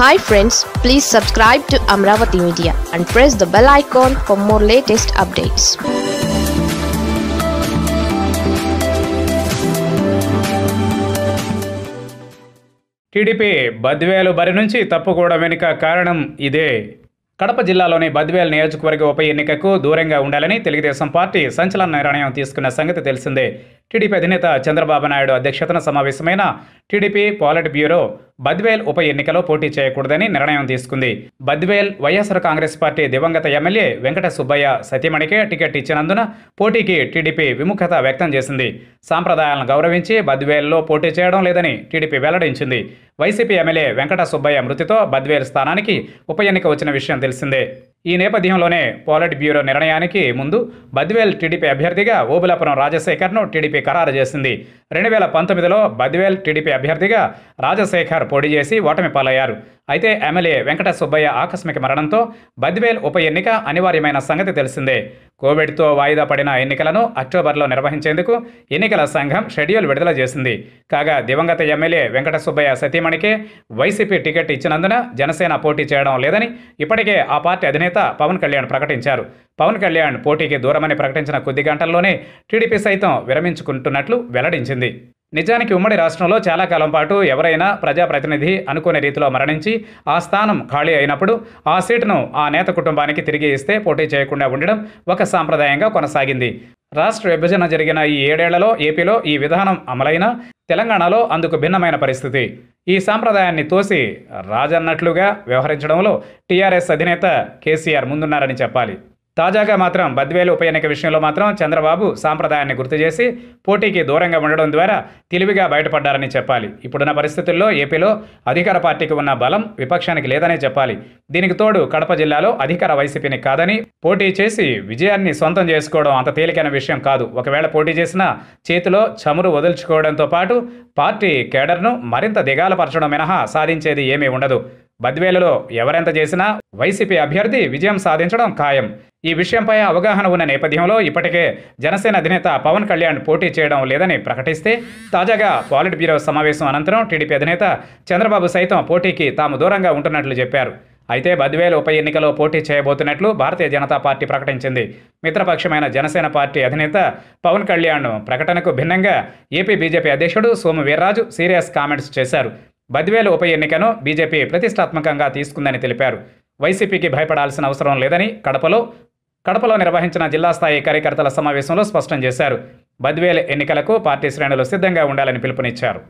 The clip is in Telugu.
hi friends please subscribe to Amaravati media and press the bell icon for more latest updates TDP Badvel బరి నుంచి తప్పుకోవడం వెనుక కారణం ఇదే కడప జిల్లాలోని బద్వేల్ నియోజకవర్గ ఉప ఎన్నికకు దూరంగా ఉండాలని తెలుగుదేశం పార్టీ సంచలన నిర్ణయం తీసుకున్న సంగతి తెలిసిందే టీడీపీ అధినేత చంద్రబాబు నాయుడు అధ్యక్షతన సమావేశమైన టీడీపీ పాలిట్ బ్యూరో బద్వేల్ ఉప ఎన్నికలో పోటీ చేయకూడదని నిర్ణయం తీసుకుంది బద్వేల్ వైఎస్ఆర్ కాంగ్రెస్ పార్టీ దివంగత ఎమ్మెల్యే వెంకట సుబ్బయ్య సతీమణికే టికెట్ ఇచ్చినందున పోటీకి టీడీపీ విముఖత వ్యక్తం చేసింది సాంప్రదాయాలను గౌరవించి బద్వేల్లో పోటీ చేయడం లేదని టీడీపీ వెల్లడించింది వైసీపీ ఎమ్మెల్యే వెంకట సుబ్బయ్య మృతితో బద్వేల్ స్థానానికి ఉప ఎన్నిక వచ్చిన విషయం తెలిసిందే ఈ నేపథ్యంలోనే పోలిట్ బ్యూరో నిర్ణయానికి ముందు బద్వేల్ టీడీపీ అభ్యర్థిగా ఓబులాపురం రాజశేఖర్ను టీడీపీ ఖరారు చేసింది రెండు వేల పంతొమ్మిదిలో బద్వేల్ టీడీపీ అభ్యర్థిగా రాజశేఖర్ పోటీ చేసి ఓటమి పాలయ్యారు అయితే ఎమ్మెల్యే వెంకట సుబ్బయ్య ఆకస్మిక మరణంతో బద్వేల్ ఉప ఎన్నిక అనివార్యమైన సంగతి తెలిసిందే కోవిడ్తో వాయిదా పడిన ఎన్నికలను అక్టోబర్లో నిర్వహించేందుకు ఎన్నికల సంఘం షెడ్యూల్ విడుదల చేసింది కాగా దివంగత ఎమ్మెల్యే వెంకట సుబ్బయ్య సతీమణికే వైసీపీ టికెట్ ఇచ్చినందున జనసేన పోటీ చేయడం లేదని ఇప్పటికే ఆ పార్టీ అధినేత పవన్ కళ్యాణ్ ప్రకటించారు పవన్ కళ్యాణ్ పోటీకి దూరమని ప్రకటించిన కొద్ది గంటల్లోనే టీడీపీ సైతం విరమించుకుంటున్నట్లు వెల్లడించింది నిజానికి ఉమ్మడి రాష్ట్రంలో చాలా కాలం పాటు ఎవరైనా ప్రజాప్రతినిధి అనుకునే రీతిలో మరణించి ఆ స్థానం ఖాళీ అయినప్పుడు ఆ సీటును ఆ నేత కుటుంబానికి తిరిగి ఇస్తే పోటీ చేయకుండా ఉండడం ఒక సాంప్రదాయంగా కొనసాగింది రాష్ట్ర విభజన జరిగిన ఈ ఏడేళ్లలో ఏపీలో ఈ విధానం అమలైన తెలంగాణలో అందుకు భిన్నమైన పరిస్థితి ఈ సాంప్రదాయాన్ని తోసి రాజన్నట్లుగా వ్యవహరించడంలో టీఆర్ఎస్ అధినేత కేసీఆర్ ముందున్నారని చెప్పాలి తాజాగా మాత్రం బద్వేలు ఉప ఎన్నిక విషయంలో మాత్రం చంద్రబాబు సాంప్రదాయాన్ని గుర్తు చేసి పోటీకి దూరంగా ఉండడం ద్వారా తెలివిగా బయటపడ్డారని చెప్పాలి ఇప్పుడున్న పరిస్థితుల్లో ఏపీలో అధికార పార్టీకి ఉన్న బలం విపక్షానికి లేదనే చెప్పాలి దీనికి తోడు కడప జిల్లాలో అధికార వైసీపీని కాదని పోటీ చేసి విజయాన్ని సొంతం చేసుకోవడం అంత తేలికైన విషయం కాదు ఒకవేళ పోటీ చేసినా చేతిలో చమురు వదుల్చుకోవడంతో పాటు పార్టీ కేడర్ను మరింత దిగాలపరచడం మినహా సాధించేది ఏమీ ఉండదు బద్వేలులో ఎవరెంత చేసినా వైసీపీ అభ్యర్థి విజయం సాధించడం ఖాయం ఈ విషయంపై అవగాహన ఉన్న నేపథ్యంలో ఇప్పటికే జనసేన అధినేత పవన్ కళ్యాణ్ పోటీ చేయడం లేదని ప్రకటిస్తే తాజాగా పాలిట్ బ్యూరో సమావేశం అనంతరం టీడీపీ అధినేత చంద్రబాబు సైతం పోటీకి తాము దూరంగా ఉంటున్నట్లు చెప్పారు అయితే బద్వేల్ ఉప ఎన్నికలో పోటీ చేయబోతున్నట్లు భారతీయ జనతా పార్టీ ప్రకటించింది మిత్రపక్షమైన జనసేన పార్టీ అధినేత పవన్ కళ్యాణ్ ప్రకటనకు భిన్నంగా ఏపీ బీజేపీ అధ్యక్షుడు సోము వీర్రాజు సీరియస్ కామెంట్స్ చేశారు బద్వేలు ఉప ఎన్నికను బీజేపీ ప్రతిష్టాత్మకంగా తీసుకుందని తెలిపారు వైసీపీకి భయపడాల్సిన అవసరం లేదని కడపలో కడపలో నిర్వహించిన జిల్లా స్థాయి కార్యకర్తల సమావేశంలో స్పష్టం చేశారు బద్వేల్ ఎన్నికలకు పార్టీ శ్రేణులు సిద్ధంగా ఉండాలని పిలుపునిచ్చారు